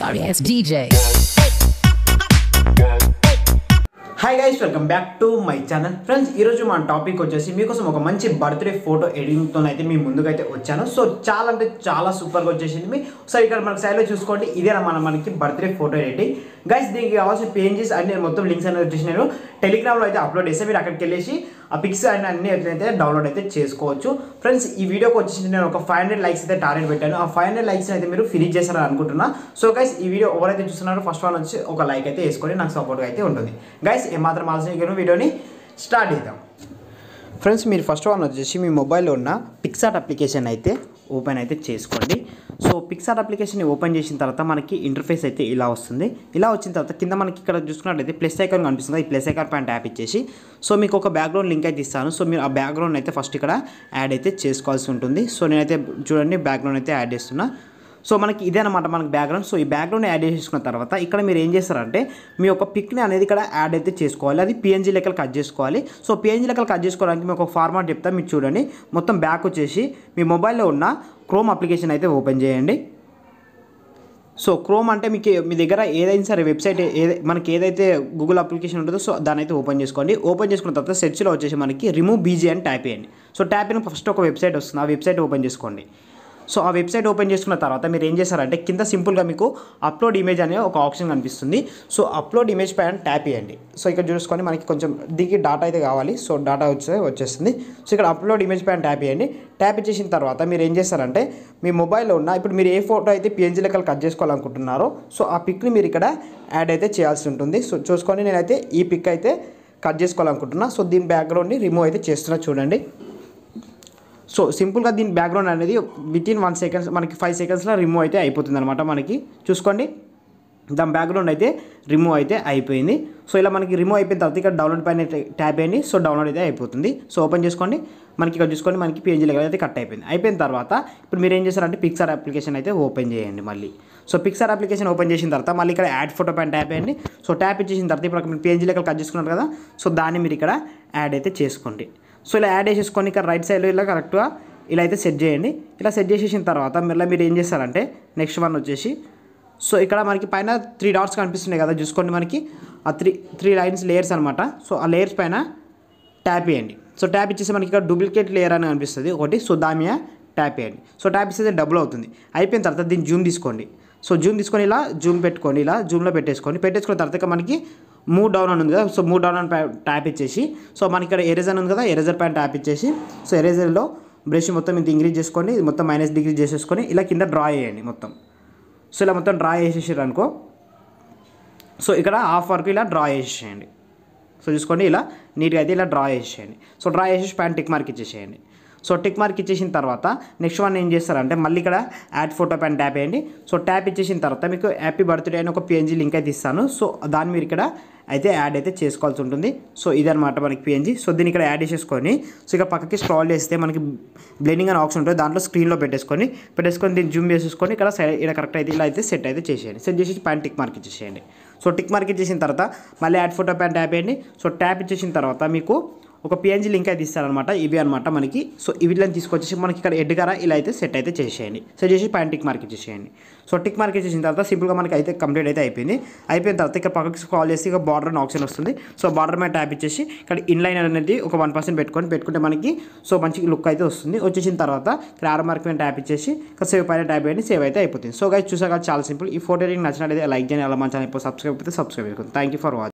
sorry ass DJ. Hi guys welcome back to my channel friends ఈరోజు మన topic వచ్చేసి మీకోసం ఒక మంచి బర్త్డే ఫోటో ఎడిటింగ్తో అయితే మీ ముందుకైతే వచ్చాను సో చాలా అంటే చాలా సూపర్గా వచ్చేసింది మీ సో ఇక్కడ మనకి సైడ్లో చూసుకోండి ఇదే మన మనకి బర్త్డే ఫోటో ఎడిటింగ్ గైస్ దీనికి కావాల్సిన పేజెస్ అండ్ నేను మొత్తం లింక్స్ అనేది వచ్చేసి నేను టెలిగ్రామ్లో అయితే అప్లోడ్ చేస్తే మీరు అక్కడికి వెళ్ళేసి ఆ పిక్స్ అండ్ అన్ని ఎట్లయితే డౌన్లోడ్ అయితే చేసుకోవచ్చు ఫ్రెండ్స్ ఈ వీడియోకి వచ్చేసి నేను ఒక ఫైవ్ హండ్రెడ్ లైక్స్ అయితే టార్గెట్ పెట్టాను ఆ ఫైవ్ హండ్రెడ్ లైక్స్ అయితే మీరు ఫినిష్ చేశారని అనుకుంటున్నా సో గైస్ ఈ వీడియో ఎవరైతే చూస్తున్నారో ఫస్ట్ వన్ వచ్చి ఒక లైక్ అయితే వేసుకొని నాకు సపోర్ట్గా అయితే ఉంటుంది గైస్ ఏమాత్రం ఆలోచన వీడియోని స్టార్ట్ చేద్దాం ఫ్రెండ్స్ మీరు ఫస్ట్ వన్ వచ్చేసి మీ మొబైల్లో ఉన్న పిక్సాట్ అప్లికేషన్ అయితే ఓపెన్ అయితే చేసుకోండి సో పిక్సార్ అప్లికేషన్ ఓపెన్ చేసిన తర్వాత మనకి ఇంటర్ఫేస్ అయితే ఇలా వస్తుంది ఇలా వచ్చిన తర్వాత కింద మనకి ఇక్కడ చూసుకున్నట్లయితే ప్లస్ ఐకాన్ కనిపిస్తుంది ఈ ప్లస్ ఐకాన్ పాయింట్ యాప్ ఇచ్చేసి సో మీకు ఒక బ్యాక్గ్రౌండ్ లింక్ అయితే ఇస్తాను సో మీరు ఆ బ్యాక్గ్రౌండ్ అయితే ఫస్ట్ ఇక్కడ యాడ్ అయితే చేసుకోవాల్సి ఉంటుంది సో నేనైతే చూడండి బ్యాక్గ్రౌండ్ అయితే యాడ్ చేస్తున్నా సో మనకి ఇదే అనమాట మనకి బ్యాక్గ్రౌండ్ సో ఈ బ్యాక్గ్రౌండ్ యాడ్ చేసుకున్న తర్వాత ఇక్కడ మీరు ఏం చేస్తారంటే మీ యొక్క పిక్ని అనేది ఇక్కడ యాడ్ అయితే చేసుకోవాలి అది పిఎన్జీ లెక్కలు కట్ చేసుకోవాలి సో పిఎన్జీ లెక్కలు కట్ చేసుకోవడానికి మీకు ఒక ఫార్మాట్ చెప్తా మీరు చూడండి మొత్తం బ్యాక్ వచ్చేసి మీ మొబైల్లో ఉన్న క్రోమ్ అప్లికేషన్ అయితే ఓపెన్ చేయండి సో క్రోమ్ అంటే మీకు మీ దగ్గర ఏదైనా సరే వెబ్సైట్ ఏ మనకి ఏదైతే గూగుల్ అప్లికేషన్ ఉంటుందో సో దాని అయితే ఓపెన్ చేసుకోండి ఓపెన్ చేసుకున్న తర్వాత సెర్చ్లో వచ్చేసి మనకి రిమూవ్ బీజీ అని ట్యాప్ చేయండి సో ట్యాప్ అయిన ఫస్ట్ ఒక వెబ్సైట్ వస్తుంది ఆ వెబ్సైట్ ఓపెన్ చేసుకోండి సో ఆ వెబ్సైట్ ఓపెన్ చేసుకున్న తర్వాత మీరు ఏం చేస్తారంటే కింద సింపుల్గా మీకు అప్లోడ్ ఇమేజ్ అనే ఒక ఆప్షన్ కనిపిస్తుంది సో అప్లోడ్ ఇమేజ్ పైన ట్యాప్ చేయండి సో ఇక్కడ చూసుకొని మనకి కొంచెం దీనికి డాటా అయితే కావాలి సో డాటా వచ్చే వచ్చేస్తుంది సో ఇక్కడ అప్లోడ్ ఇమేజ్ పైన ట్యాప్ చేయండి ట్యాప్ చేసిన తర్వాత మీరు ఏం చేస్తారంటే మీ మొబైల్లో ఉన్న ఇప్పుడు మీరు ఏ ఫోటో అయితే పిఎన్జీ లెక్కలు కట్ చేసుకోవాలనుకుంటున్నారో సో ఆ పిక్ని మీరు ఇక్కడ యాడ్ అయితే చేయాల్సి ఉంటుంది సో చూసుకొని నేనైతే ఈ పిక్ అయితే కట్ చేసుకోవాలనుకుంటున్నా సో దీని బ్యాక్గ్రౌండ్ని రిమూవ్ అయితే చేస్తున్నా చూడండి సో సింపుల్గా దీని బ్యాక్గ్రౌండ్ అనేది ఇన్ వన్ సెకండ్స్ మనకి ఫైవ్ సెకండ్స్లో రిమూవ్ అయితే అయిపోతుంది అనమాట మనకి చూసుకోండి దాని బ్యాక్గ్రౌండ్ అయితే రిమూవ్ అయితే అయిపోయింది సో ఇలా మనకి రిమూవ్ అయిపోయిన తర్వాత ఇక్కడ డౌన్లోడ్ పైన ట్యాప్ అయ్యింది సో డౌన్లోడ్ అయితే అయిపోతుంది సో ఓపెన్ చేసుకోండి మనకి ఇక్కడ చూసుకోండి మనకి పిఎన్జీ లెక్క అయితే కట్ అయిపోయింది అయిపోయిన తర్వాత ఇప్పుడు మీరు ఏం చేస్తారంటే పిక్సర్ అప్లికేషన్ అయితే ఓపెన్ చేయండి మళ్ళీ సో పిక్సర్ అప్లికేషన్ ఓపెన్ చేసిన తర్వాత మళ్ళీ ఇక్కడ యాడ్ ఫోటో పైన ట్యాప్ అయ్యండి సో ట్యాప్ ఇచ్చేసిన తర్వాత ఇప్పుడు మీరు పిఎన్జీ లెక్కలు కట్ చేసుకున్నారు కదా సో దాన్ని మీరు ఇక్కడ యాడ్ అయితే చేసుకోండి సో ఇలా యాడ్ చేసేసుకొని ఇక్కడ రైట్ సైడ్లో ఇలా కరెక్ట్గా ఇలా అయితే సెట్ చేయండి ఇలా సెట్ చేసేసిన తర్వాత మళ్ళీ మీరు ఏం చేస్తారంటే నెక్స్ట్ వన్ వచ్చేసి సో ఇక్కడ మనకి పైన త్రీ డాట్స్ కనిపిస్తున్నాయి కదా చూసుకోండి మనకి ఆ త్రీ త్రీ లైన్స్ లేయర్స్ అనమాట సో ఆ లేయర్స్ పైన ట్యాప్ చేయండి సో ట్యాప్ ఇచ్చేసి మనకి ఇక్కడ డూప్లికేట్ లేయర్ అని కనిపిస్తుంది ఒకటి సో దామియా ట్యాప్ వేయండి సో ట్యాప్ ఇస్తే డబుల్ అవుతుంది అయిపోయిన తర్వాత దీన్ని జూమ్ తీసుకోండి సో జూమ్ తీసుకొని ఇలా జూమ్ పెట్టుకోండి ఇలా జూమ్లో పెట్టేసుకోండి పెట్టేసుకున్న తర్వాత మనకి మూవ్ డౌన్ అని ఉంది కదా సో మూవ్ డౌన్ అని ట్యాప్ ఇచ్చేసి సో మనకి ఇక్కడ ఎరేజర్ ఉంది కదా ఎరేజర్ పైన ట్యాప్ ఇచ్చేసి సో ఎరేజర్లో బ్రష్ మొత్తం ఇంత ఇంక్రీజ్ చేసుకోండి ఇది మొత్తం మైనస్ డిగ్రీ చేసేసుకొని ఇలా కింద డ్రా చేయండి మొత్తం సో ఇలా మొత్తం డ్రా చేసేసారు అనుకో సో ఇక్కడ హాఫ్ వరకు ఇలా డ్రా చేసేయండి సో చూసుకోండి ఇలా నీట్గా అయితే ఇలా డ్రా చేసేయండి సో డ్రా చేసేసి ప్యాంట్ టిక్ మార్క్ ఇచ్చేసేయండి సో టిక్ మార్క్ ఇచ్చేసిన తర్వాత నెక్స్ట్ వన్ ఏం చేస్తారంటే మళ్ళీ ఇక్కడ యాడ్ ఫోటో పైన ట్యాప్ వేయండి సో ట్యాప్ ఇచ్చేసిన తర్వాత మీకు హ్యాపీ బర్త్డే అని ఒక పిఎన్జీ లింక్ అయితే ఇస్తాను సో దాన్ని మీరు ఇక్కడ అయితే యాడ్ అయితే చేసుకోవాల్సి ఉంటుంది సో ఇదనమాట మనకి పిఎన్జీ సో దీన్ని ఇక్కడ యాడ్ చేసేసుకొని సో ఇక్కడ పక్కకి స్క్రాల్ చేస్తే మనకి బ్లెండింగ్ అని ఆప్షన్ ఉంటుంది దాంట్లో స్క్రీన్లో పెట్టేసుకొని పెట్టేసుకొని దీన్ని జూమ్ చేసేసుకొని ఇక్కడ సైడ్ ఇక్కడ కరెక్ట్ అయితే ఇలా అయితే సెట్ అయితే చేసేయండి సెట్ చేసి పైన టిక్ మార్క్ ఇచ్చేసేయండి సో టిక్ మార్క్ ఇచ్చేసిన తర్వాత మళ్ళీ యాడ్ ఫోటో ప్యాన్ ట్యాప్ వేయండి సో ట్యాప్ ఇచ్చేసిన తర్వాత మీకు ఒక పిఎన్జీ లింక్ అయితే ఇస్తారనమాట ఇవి అనమాట మనకి సో వీటిని తీసుకొచ్చేసి మనకి ఇక్కడ ఎడ్గారా ఇలా అయితే సెట్ అయితే చేసేయండి సెట్ చేసి పైన టిక్ మార్క్ చేసేయండి సో టిక్ మార్క్ చేసిన తర్వాత సింపుల్గా మనకి అయితే కంప్లీట్ అయితే అయిపోయింది అయిపోయిన తర్వాత ఇక్కడ పక్కకి కాల్ చేసి ఇక బార్డర్ అని ఆప్షన్ వస్తుంది సో బార్డర్ మీద ట్యాప్ ఇచ్చేసి ఇక్కడ ఇన్లైన్ అనేది ఒక వన్ పర్సెంట్ పెట్టుకొని పెట్టుకుంటే మనకి సో మంచి లుక్ అయితే వస్తుంది వచ్చేసిన తర్వాత క్రార్ మార్క్ మీద ట్యాప్ ఇచ్చేసి ఇక్కడ సేవ్ పైన ట్యాప్ చేయండి సేవ్ అయితే అయిపోతుంది సో గైస్ చూసాక చాలా సింపుల్ ఈ ఫోటో నచ్చినట్లయితే లైక్ చేయాలి అలా మంచి అయిపోయి సబ్స్క్రైబ్ అయితే సబ్స్క్రైబ్ చేసుకోండి థ్యాంక్ యూ ఫర్ వాచింగ్